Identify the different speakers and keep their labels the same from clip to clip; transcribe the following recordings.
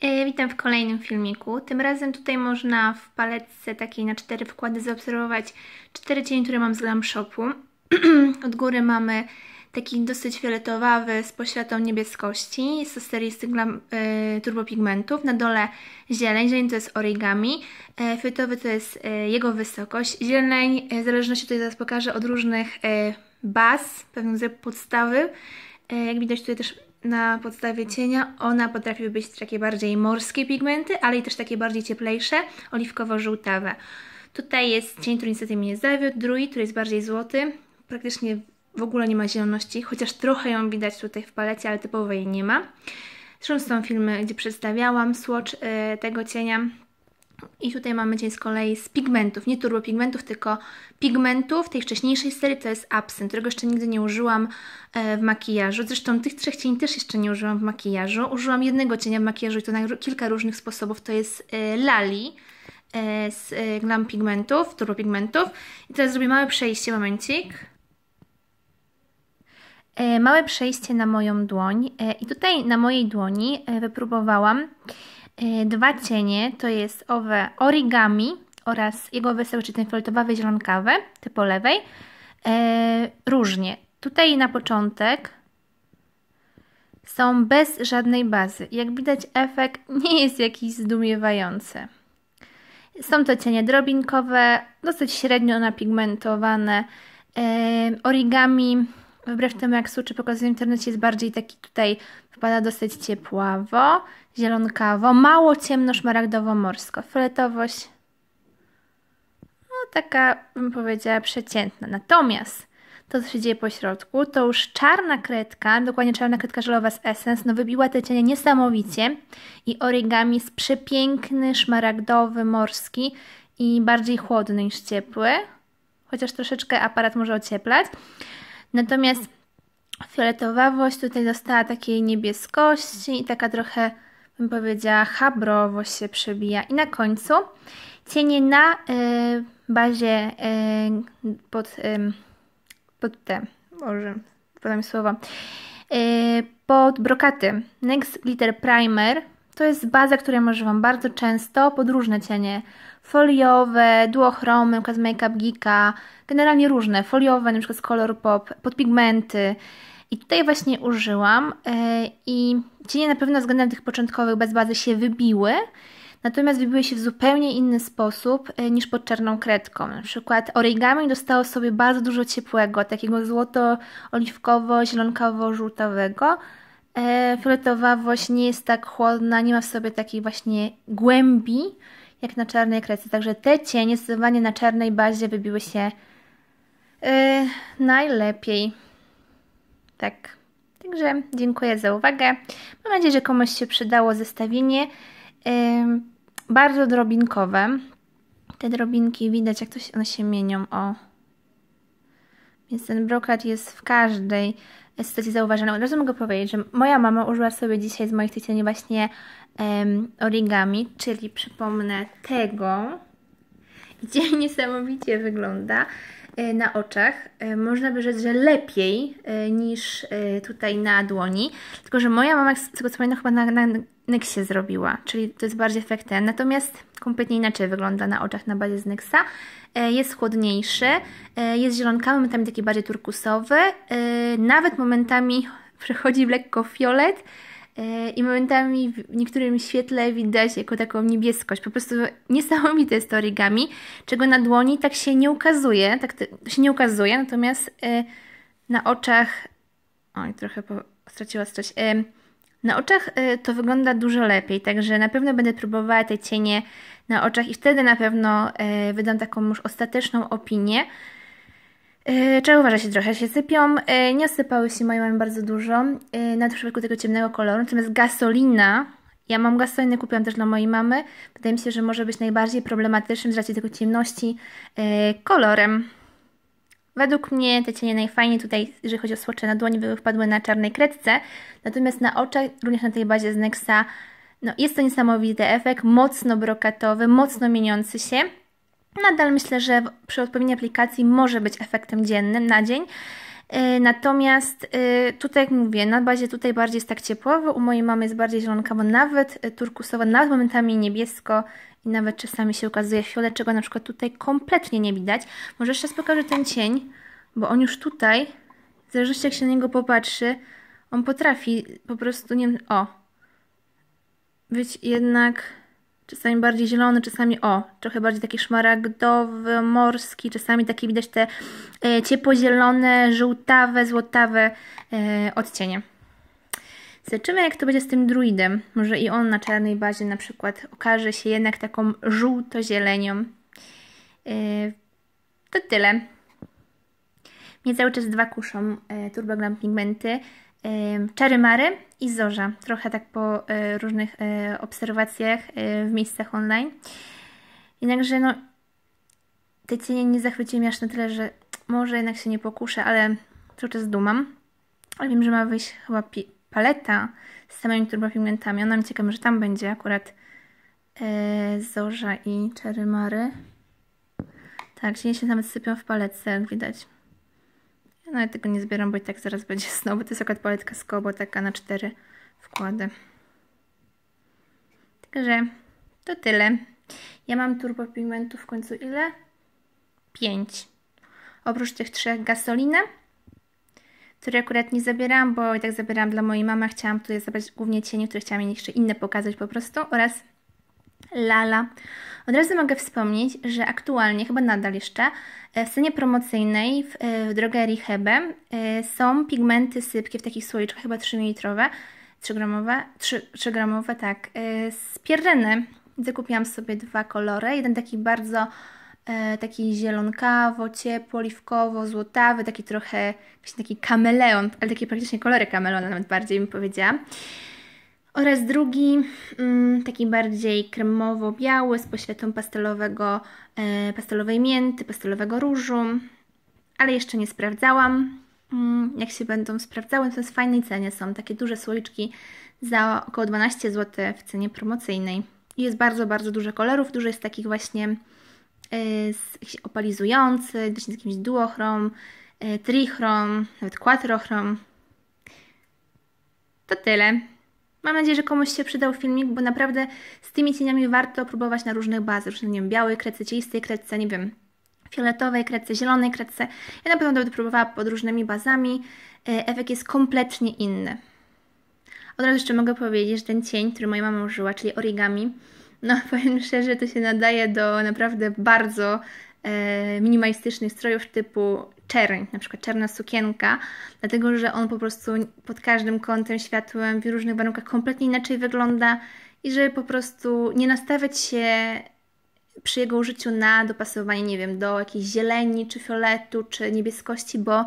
Speaker 1: E, witam w kolejnym filmiku. Tym razem tutaj można w paletce takiej na cztery wkłady zaobserwować cztery cienie, które mam z Glam Shopu. Od góry mamy taki dosyć fioletowawy z poświatą niebieskości. Jest to z serii Glam y, e, Turbo Pigmentów. Na dole zieleń. Zieleń to jest origami. Y, fioletowy to jest y, jego wysokość. Zieleń, w zależności tutaj zaraz pokażę, od różnych y, baz, pewnej podstawy. Jak widać tutaj też na podstawie cienia ona potrafiły być takie bardziej morskie pigmenty, ale i też takie bardziej cieplejsze, oliwkowo-żółtawe. Tutaj jest cień, który niestety mnie zawiódł, drugi, który jest bardziej złoty, praktycznie w ogóle nie ma zieloności, chociaż trochę ją widać tutaj w palecie, ale typowo jej nie ma. Zresztą są filmy, gdzie przedstawiałam słocz y, tego cienia, i tutaj mamy Cię z kolei z pigmentów, nie turbopigmentów, tylko pigmentów tej wcześniejszej serii, to jest Absent, którego jeszcze nigdy nie użyłam e, w makijażu. Zresztą tych trzech cieni też jeszcze nie użyłam w makijażu. Użyłam jednego cienia w makijażu i to na kilka różnych sposobów, to jest e, Lali e, z glam pigmentów, turbopigmentów. I teraz zrobię małe przejście, momencik. Małe przejście na moją dłoń i tutaj na mojej dłoni wypróbowałam E, dwa cienie to jest owe origami oraz jego wesoły czy ten fioletowawy, zielonkawy, typu lewej. E, różnie. Tutaj na początek są bez żadnej bazy. Jak widać efekt nie jest jakiś zdumiewający. Są to cienie drobinkowe, dosyć średnio napigmentowane. E, origami Wbrew temu, jak suczy pokazuje w internecie, jest bardziej taki tutaj, wypada dosyć ciepławo, zielonkawo, mało ciemno-szmaragdowo-morsko. Fioletowość, no taka, bym powiedziała, przeciętna. Natomiast to, co się dzieje po środku, to już czarna kredka, dokładnie czarna kredka żelowa z Essence, no wybiła te cienie niesamowicie i origami jest przepiękny, szmaragdowy, morski i bardziej chłodny niż ciepły, chociaż troszeczkę aparat może ocieplać. Natomiast fioletowawość tutaj dostała takiej niebieskości i taka trochę, bym powiedziała, chabrowość się przebija. I na końcu cienie na y, bazie y, pod, y, pod te, może podam słowo, y, pod brokaty Next Glitter Primer. To jest baza, której może Wam bardzo często pod różne cienie foliowe, duochromy, np. z Makeup Geeka, generalnie różne, foliowe, np. z Color Pop, podpigmenty. I tutaj właśnie użyłam e, i cienie na pewno względem tych początkowych bez bazy się wybiły, natomiast wybiły się w zupełnie inny sposób e, niż pod czarną kredką. Na przykład origami dostało sobie bardzo dużo ciepłego, takiego złoto-oliwkowo-zielonkawo-żółtowego. E, fioletowa właśnie nie jest tak chłodna, nie ma w sobie takiej właśnie głębi, jak na czarnej kresce. Także te cienie zdecydowanie na czarnej bazie wybiły się yy, najlepiej. Tak. Także dziękuję za uwagę. Mam nadzieję, że komuś się przydało zestawienie. Yy, bardzo drobinkowe. Te drobinki widać, jak to się, one się mienią. O. Więc ten brokat jest w każdej sytuację zauważoną. Od razu mogę powiedzieć, że moja mama użyła sobie dzisiaj z moich tycieni właśnie em, origami, czyli przypomnę tego, gdzie niesamowicie wygląda e, na oczach. E, można by rzec, że lepiej e, niż tutaj na dłoni. Tylko, że moja mama, z tego co pamiętam, chyba na, na, Nyx się zrobiła, czyli to jest bardziej efekt ten. Natomiast kompletnie inaczej wygląda na oczach na bazie z Nyxa. E, jest chłodniejszy, e, jest zielonkawy, momentami taki bardziej turkusowy, e, nawet momentami przechodzi w lekko fiolet i momentami w niektórym świetle widać jako taką niebieskość. Po prostu niesamowite jest to origami, czego na dłoni tak się nie ukazuje, tak się nie ukazuje, natomiast na oczach... Oj, trochę straciła coś... Na oczach y, to wygląda dużo lepiej, także na pewno będę próbowała te cienie na oczach i wtedy na pewno y, wydam taką już ostateczną opinię. Y, trzeba uważać się trochę, się sypią. Nie osypały się moje, mamy bardzo dużo. Na przypadku tego ciemnego koloru, natomiast gasolina, ja mam gasolinę, kupiłam też dla mojej mamy. Wydaje mi się, że może być najbardziej problematycznym z racji tego ciemności kolorem. Według mnie te cienie najfajniej tutaj, jeżeli chodzi o słocze na dłoni, były wpadły na czarnej kredce, natomiast na oczach, również na tej bazie z Nexa, no jest to niesamowity efekt, mocno brokatowy, mocno mieniący się. Nadal myślę, że przy odpowiedniej aplikacji może być efektem dziennym na dzień, e, Natomiast e, tutaj, jak mówię, na bazie tutaj bardziej jest tak ciepłowo, u mojej mamy jest bardziej zielonkawo, nawet e, turkusowo, nawet momentami niebiesko i nawet czasami się ukazuje chwilę, czego na przykład tutaj kompletnie nie widać. Może jeszcze raz pokażę ten cień, bo on już tutaj, zależyście jak się na niego popatrzy, on potrafi po prostu, nie wiem, o, być jednak czasami bardziej zielony, czasami o, trochę bardziej taki szmaragdowy, morski, czasami takie widać te e, ciepłozielone, żółtawe, złotawe e, odcienie. Zobaczymy, jak to będzie z tym druidem. Może i on na czarnej bazie na przykład okaże się jednak taką żółto-zielenią. Yy, to tyle. Mnie cały czas dwa kuszą yy, turboglam pigmenty. Yy, czary mary i zorza. Trochę tak po yy, różnych yy, obserwacjach w miejscach online. Jednakże no, te cienie nie zachwyciły mnie aż na tyle, że może jednak się nie pokuszę, ale cały czas dumam. Ale wiem, że ma wyjść chyba paleta z samymi turbopigmentami. Ona mi ciekawa, że tam będzie akurat e, zorza i czary mary. Tak, zieleni się nawet sypią w paletce, jak widać. Ja nawet tego nie zbieram, bo i tak zaraz będzie znowu. To jest akurat paletka z kobo, taka na cztery wkłady. Także to tyle. Ja mam turbopigmentów w końcu ile? 5. Oprócz tych trzech gasolinę, które akurat nie zabieram, bo i tak zabieram dla mojej mamy. Chciałam tutaj zabrać głównie cienie, które chciałam jeszcze inne pokazać po prostu oraz Lala. Od razu mogę wspomnieć, że aktualnie, chyba nadal jeszcze, e, w scenie promocyjnej w, e, w drogerii Hebe e, są pigmenty sypkie w takich słoiczkach, chyba 3-militrowe, 3-gramowe, 3, 3 gramowe, tak, z pierreny. Zakupiłam sobie dwa kolory, jeden taki bardzo E, taki zielonkawo, ciepło, oliwkowo, złotawy, taki trochę właśnie taki kameleon, ale takie praktycznie kolory kameleona nawet bardziej bym powiedziała. Oraz drugi, mm, taki bardziej kremowo-biały, z poświatą pastelowego, e, pastelowej mięty, pastelowego różu. Ale jeszcze nie sprawdzałam. Mm, jak się będą sprawdzały, to jest w fajnej cenie. Są takie duże słoiczki za około 12 zł w cenie promocyjnej. Jest bardzo, bardzo dużo kolorów. Dużo jest takich właśnie Y, jakiś opalizujący, z jakimś duochrom, y, trichrom, nawet quattrochrom. To tyle. Mam nadzieję, że komuś się przydał filmik, bo naprawdę z tymi cieniami warto próbować na różnych bazach, różnych, nie wiem, białej kredce, cielistej kredce, nie wiem, fioletowej kredce, zielonej kredce. Ja na pewno będę próbowała pod różnymi bazami. Y, efekt jest kompletnie inny. Od razu jeszcze mogę powiedzieć, że ten cień, który moja mama użyła, czyli origami, no, powiem szczerze, to się nadaje do naprawdę bardzo e, minimalistycznych strojów typu czerń, na przykład czarna sukienka, dlatego że on po prostu pod każdym kątem, światłem, w różnych warunkach kompletnie inaczej wygląda i żeby po prostu nie nastawiać się przy jego użyciu na dopasowanie, nie wiem, do jakiejś zieleni, czy fioletu, czy niebieskości, bo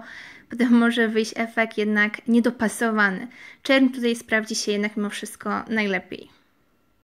Speaker 1: potem może wyjść efekt jednak niedopasowany. Czerń tutaj sprawdzi się jednak mimo wszystko najlepiej.